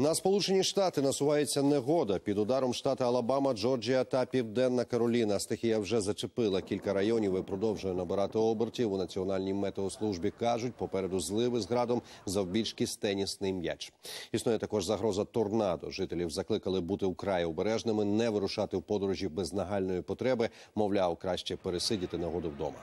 На Сполучені Штати насувається негода під ударом штати Алабама, Джорджія та Південна Кароліна. Стихія вже зачепила кілька районів і продовжує набирати обертів у національній метеослужбі. Кажуть, попереду зливи з градом завбільшки з тенісний м'яч. Існує також загроза торнадо. Жителів закликали бути вкрай обережними, не вирушати в подорожі без нагальної потреби. Мовляв, краще пересидіти нагоду вдома.